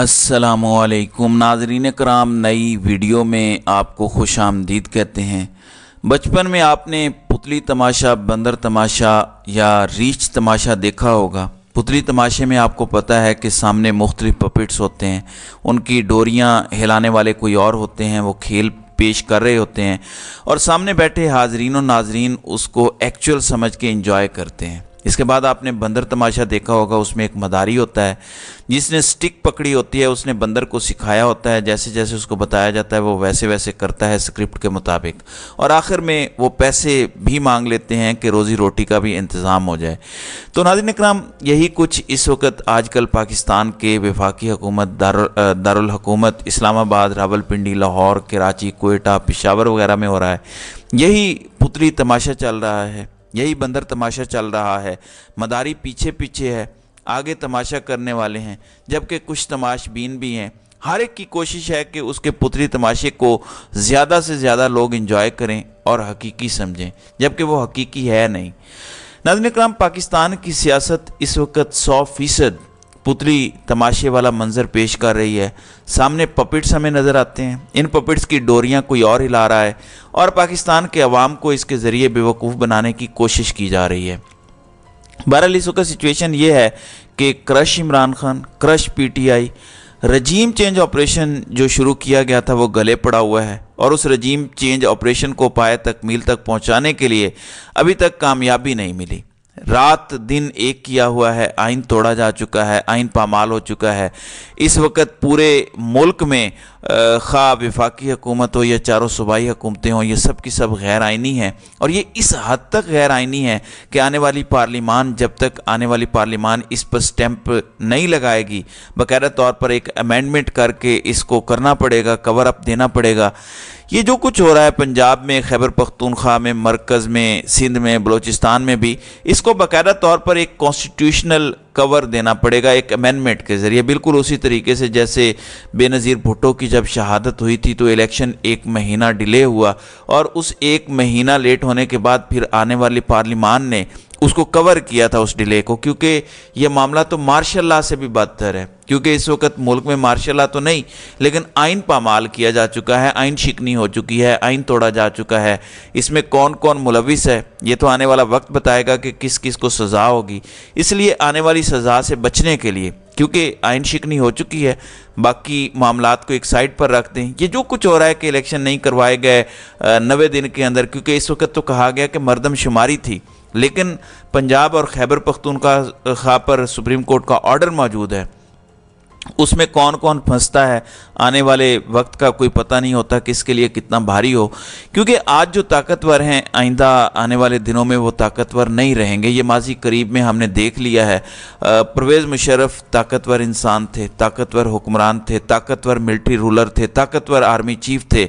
असलकुम नाजरीन कराम नई वीडियो में आपको खुश आमदीद कहते हैं बचपन में आपने पुतली तमाशा बंदर तमाशा या रीछ तमाशा देखा होगा पुतली तमाशे में आपको पता है कि सामने मुख्तलिफ पपिट्स होते हैं उनकी डोरियाँ हिलाने वाले कोई और होते हैं वो खेल पेश कर रहे होते हैं और सामने बैठे हाजरीन और नाजरीन उसको एक्चुअल समझ के इंजॉय करते हैं इसके बाद आपने बंदर तमाशा देखा होगा उसमें एक मदारी होता है जिसने स्टिक पकड़ी होती है उसने बंदर को सिखाया होता है जैसे जैसे उसको बताया जाता है वो वैसे वैसे करता है स्क्रिप्ट के मुताबिक और आखिर में वो पैसे भी मांग लेते हैं कि रोज़ी रोटी का भी इंतज़ाम हो जाए तो नाजिन कराम यही कुछ इस वक्त आजकल पाकिस्तान के हकूमत दार दारकूमत इस्लामाबाद रावलपिंडी लाहौर कराची कोयटा पिशावर वगैरह में हो रहा है यही पुतली तमाशा चल रहा है यही बंदर तमाशा चल रहा है मदारी पीछे पीछे है आगे तमाशा करने वाले हैं जबकि कुछ तमाशबीन भी हैं हर एक की कोशिश है कि उसके पुत्री तमाशे को ज़्यादा से ज़्यादा लोग इंजॉय करें और हकीकी समझें जबकि वो हकीकी है नहीं नजन कराम पाकिस्तान की सियासत इस वक्त सौ फ़ीसद पुतली तमाशे वाला मंजर पेश कर रही है सामने पपिट्स हमें नज़र आते हैं इन पपिट्स की डोरियाँ कोई और हिला रहा है और पाकिस्तान के अवाम को इसके ज़रिए बेवकूफ़ बनाने की कोशिश की जा रही है बहरहाल इस वक्त सिचुएशन ये है कि crush Imran Khan crush PTI regime change operation जो शुरू किया गया था वो गले पड़ा हुआ है और उस रजीम चेंज ऑपरेशन को पाए तकमील तक पहुँचाने के लिए अभी तक कामयाबी नहीं मिली रात दिन एक किया हुआ है आइन तोड़ा जा चुका है आइन पामाल हो चुका है इस वक्त पूरे मुल्क में खा विफाकी हुकूमत हो या चारों सूबाई हुकूमतें हों ये सब की सब गैर आइनी है और ये इस हद तक गैर आइनी है कि आने वाली पार्लीमान जब तक आने वाली पार्लीमान इस पर स्टैंप नहीं लगाएगी बकायदा तौर पर एक अमेंडमेंट करके इसको करना पड़ेगा कवर अप देना पड़ेगा ये जो कुछ हो रहा है पंजाब में खैबर पख्तूनख्वा में मरकज़ में सिंध में बलूचिस्तान में भी इसको बाकायदा तौर पर एक कॉन्स्टिट्यूशनल कवर देना पड़ेगा एक अमेंडमेंट के ज़रिए बिल्कुल उसी तरीके से जैसे बेनज़ीर भुट्टो की जब शहादत हुई थी तो इलेक्शन एक महीना डिले हुआ और उस एक महीना लेट होने के बाद फिर आने वाली पार्लिमान ने उसको कवर किया था उस डिले को क्योंकि यह मामला तो मार्शल लॉ से भी बदतर है क्योंकि इस वक्त मुल्क में मार्शल लॉ तो नहीं लेकिन आइन पामाल किया जा चुका है आइन शिकनी हो चुकी है आइन तोड़ा जा चुका है इसमें कौन कौन मुलविस है ये तो आने वाला वक्त बताएगा कि किस किस को सज़ा होगी इसलिए आने वाली सज़ा से बचने के लिए क्योंकि आइन शिकनी हो चुकी है बाकी मामला को एक साइड पर रख दें ये जो कुछ हो रहा है कि इलेक्शन नहीं करवाए गए नवे दिन के अंदर क्योंकि इस वक्त तो कहा गया कि मरदमशुमारी थी लेकिन पंजाब और खैबर पख्तूनखा पर सुप्रीम कोर्ट का ऑर्डर मौजूद है उसमें कौन कौन फंसता है आने वाले वक्त का कोई पता नहीं होता किसके लिए कितना भारी हो क्योंकि आज जो ताकतवर हैं आइंदा आने वाले दिनों में वो ताकतवर नहीं रहेंगे ये माजी करीब में हमने देख लिया है परवेज़ मुशरफ ताकतवर इंसान थे ताकतवर हुक्मरान थे ताकतवर मिलिट्री रूलर थे ताकतवर आर्मी चीफ थे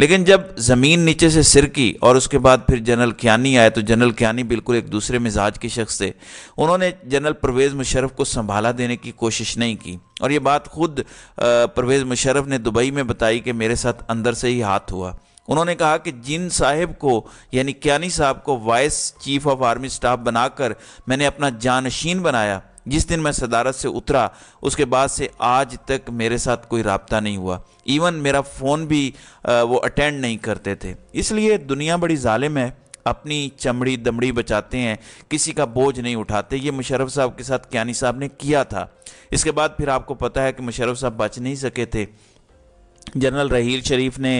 लेकिन जब ज़मीन नीचे से सिर की और उसके बाद फिर जनरल क्यानी आए तो जनरल क्यानी बिल्कुल एक दूसरे मिजाज के शख्स थे उन्होंने जनरल परवेज़ मुशरफ को संभाला देने की कोशिश नहीं की और ये बात खुद परवेज़ मुशरफ ने दुबई में बताई कि मेरे साथ अंदर से ही हाथ हुआ उन्होंने कहा कि जिन साहब को यानी क्यानी साहब को vice chief of army staff बनाकर मैंने अपना जानशीन बनाया जिस दिन मैं सदारत से उतरा उसके बाद से आज तक मेरे साथ कोई रबता नहीं हुआ इवन मेरा फ़ोन भी वो अटेंड नहीं करते थे इसलिए दुनिया बड़ी ालिम है अपनी चमड़ी दमड़ी बचाते हैं किसी का बोझ नहीं उठाते ये मुशरफ साहब के साथ क्यानी साहब ने किया था इसके बाद फिर आपको पता है कि मुशरफ साहब बच नहीं सके थे जनरल रहील शरीफ ने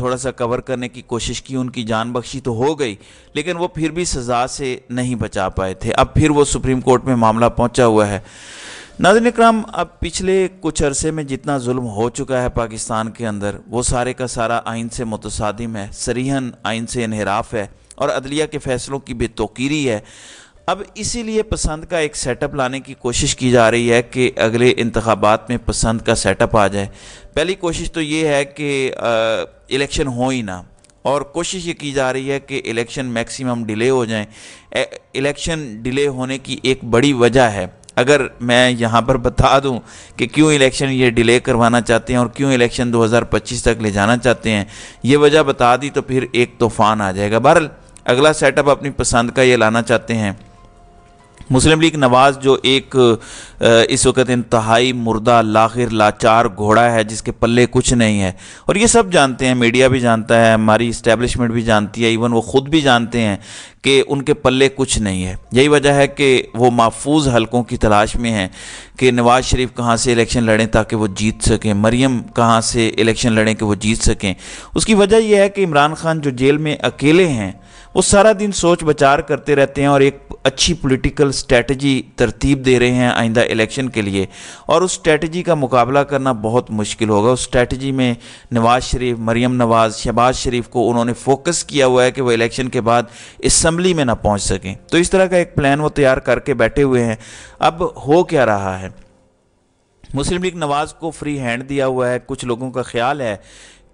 थोड़ा सा कवर करने की कोशिश की उनकी जान बख्शी तो हो गई लेकिन वो फिर भी सज़ा से नहीं बचा पाए थे अब फिर वो सुप्रीम कोर्ट में मामला पहुंचा हुआ है नाजन इक्राम अब पिछले कुछ अरसे में जितना जुल्म हो चुका है पाकिस्तान के अंदर वो सारे का सारा आइन से मुतसादिम है सरीहन आइन से इनहराफ है और अदलिया के फैसलों की बेतोकीरी है अब इसीलिए पसंद का एक सेटअप लाने की कोशिश की जा रही है कि अगले इंतबात में पसंद का सेटअप आ जाए पहली कोशिश तो ये है कि इलेक्शन हो ही ना और कोशिश ये की जा रही है कि इलेक्शन मैक्सिमम डिले हो जाए इलेक्शन डिले होने की एक बड़ी वजह है अगर मैं यहाँ पर बता दूँ कि क्यों इलेक्शन ये डिले करवाना चाहते हैं और क्यों इलेक्शन 2025 तक ले जाना चाहते हैं ये वजह बता दी तो फिर एक तूफान आ जाएगा बहरल अगला सेटअप अपनी पसंद का ये लाना चाहते हैं मुस्लिम लीग नवाज़ जो एक इस वक्त इंतहाई मुर्दा लाखिर लाचार घोड़ा है जिसके पल्ले कुछ नहीं है और ये सब जानते हैं मीडिया भी जानता है हमारी इस्टेब्लिशमेंट भी जानती है इवन वो ख़ुद भी जानते हैं कि उनके पल्ले कुछ नहीं है यही वजह है कि वो महफूज हलकों की तलाश में हैं कि नवाज़ शरीफ कहाँ से इलेक्शन लड़ें ताकि वो जीत सकें मरियम कहाँ से इलेक्शन लड़ें कि वो जीत सकें उसकी वजह यह है कि इमरान खान जो जेल में अकेले हैं वो सारा दिन सोच बचार करते रहते हैं और एक अच्छी पॉलिटिकल स्ट्रेटजी तरतीब दे रहे हैं आइंदा इलेक्शन के लिए और उस स्ट्रेटजी का मुकाबला करना बहुत मुश्किल होगा उस स्ट्रेटजी में नवाज़ शरीफ मरीम नवाज़ शहबाज शरीफ को उन्होंने फोकस किया हुआ है कि वो इलेक्शन के बाद इसम्बली में ना पहुँच सकें तो इस तरह का एक प्लान वो तैयार करके बैठे हुए हैं अब हो क्या रहा है मुस्लिम लीग नवाज़ को फ्री हैंड दिया हुआ है कुछ लोगों का ख्याल है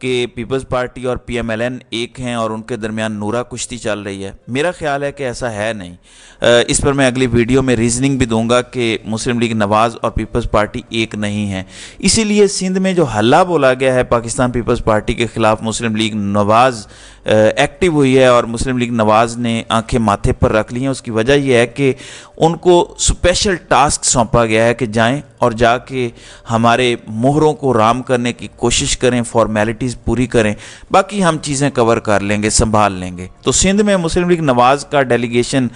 कि पीपल्स पार्टी और पीएमएलएन एक हैं और उनके दरमियान नूरा कुश्ती चल रही है मेरा ख्याल है कि ऐसा है नहीं इस पर मैं अगली वीडियो में रीजनिंग भी दूंगा कि मुस्लिम लीग नवाज़ और पीपल्स पार्टी एक नहीं है इसीलिए सिंध में जो हल्ला बोला गया है पाकिस्तान पीपल्स पार्टी के ख़िलाफ़ मुस्लिम लीग नवाज़ एक्टिव हुई है और मुस्लिम लीग नवाज़ ने आंखें माथे पर रख ली हैं उसकी वजह यह है कि उनको स्पेशल टास्क सौंपा गया है कि जाएं और जाके हमारे मोहरों को राम करने की कोशिश करें फॉर्मेलिटीज़ चीज़ पूरी करें बाकी हम चीज़ें कवर कर लेंगे संभाल लेंगे तो सिंध में मुस्लिम लीग नवाज़ का डेलीगेशन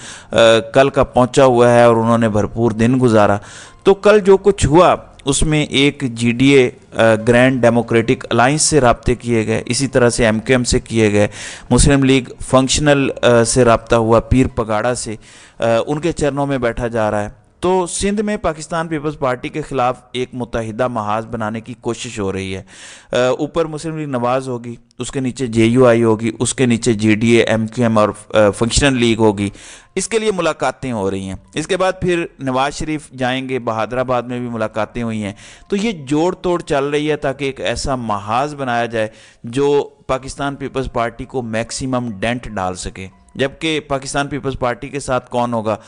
कल का पहुंचा हुआ है और उन्होंने भरपूर दिन गुजारा तो कल जो कुछ हुआ उसमें एक G D A grand democratic alliance से रबते किए गए इसी तरह से एम एम से किए गए मुस्लिम लीग फंक्शनल से रबता हुआ पीर पगाड़ा से उनके चरणों में बैठा जा रहा है तो सिंध में पाकिस्तान पीपल्स पार्टी के ख़िलाफ़ एक मुतहदा महाज बनाने की कोशिश हो रही है ऊपर मुस्लिम लीग नवाज़ होगी उसके नीचे जे यू आई होगी उसके नीचे J D M Q M और फंक्शनल लीग होगी इसके लिए मुलाकातें हो रही हैं इसके बाद फिर नवाज शरीफ जाएंगे बहादराबाद में भी मुलाकातें हुई हैं तो ये जोड़ तोड़ चल रही है ताकि एक ऐसा महाज बनाया जाए जो पाकिस्तान पीपल्स पार्टी को मैक्सिमम डेंट डाल सके जबकि पाकिस्तान पीपल्स पार्टी के साथ कौन होगा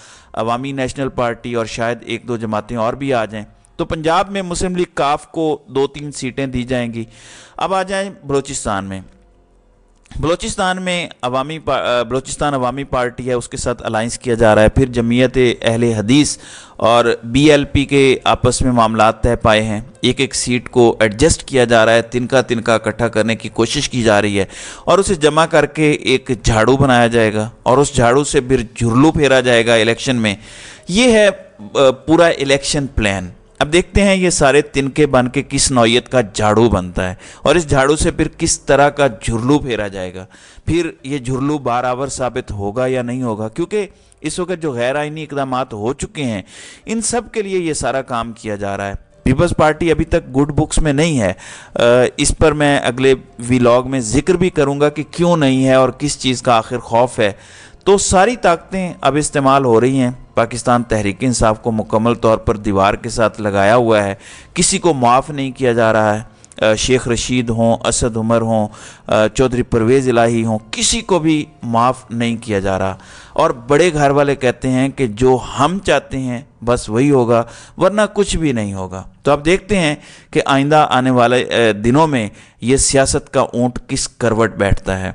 अवामी नेशनल पार्टी और शायद एक दो जमातें और भी आ जाएं तो पंजाब में मुस्लिम लीग काफ को दो तीन सीटें दी जाएंगी अब आ जाएं बलूचिस्तान में बलोचिस्तान में अवामी बलोचिस्तान अवामी पार्टी है उसके साथ अलाइंस किया जा रहा है फिर जमीयत अहल हदीस और बीएलपी के आपस में मामला तय पाए हैं एक एक सीट को एडजस्ट किया जा रहा है तिनका तिनका इकट्ठा करने की कोशिश की जा रही है और उसे जमा करके एक झाड़ू बनाया जाएगा और उस झाड़ू से फिर झुरलू फेरा जाएगा इलेक्शन में ये है पूरा इलेक्शन प्लान अब देखते हैं ये सारे तिनके बन के किस नौीयत का झाड़ू बनता है और इस झाड़ू से फिर किस तरह का झुरलू फेरा जाएगा फिर ये झुरलू बराबर साबित होगा या नहीं होगा क्योंकि इस वक्त जो गैर आइनी इकदाम हो चुके हैं इन सब के लिए ये सारा काम किया जा रहा है पीपल्स पार्टी अभी तक गुड बुक्स में नहीं है इस पर मैं अगले व्लॉग में जिक्र भी करूँगा कि क्यों नहीं है और किस चीज़ का आखिर खौफ है तो सारी ताकतें अब इस्तेमाल हो रही हैं पाकिस्तान तहरीक इंसाफ को मुकम्मल तौर पर दीवार के साथ लगाया हुआ है किसी को माफ़ नहीं किया जा रहा है शेख रशीद हों असद उमर हों चौधरी परवेज़ इलाही हों किसी को भी माफ़ नहीं किया जा रहा और बड़े घर वाले कहते हैं कि जो हम चाहते हैं बस वही होगा वरना कुछ भी नहीं होगा तो आप देखते हैं कि आइंदा आने वाले दिनों में ये सियासत का ऊँट किस करवट बैठता है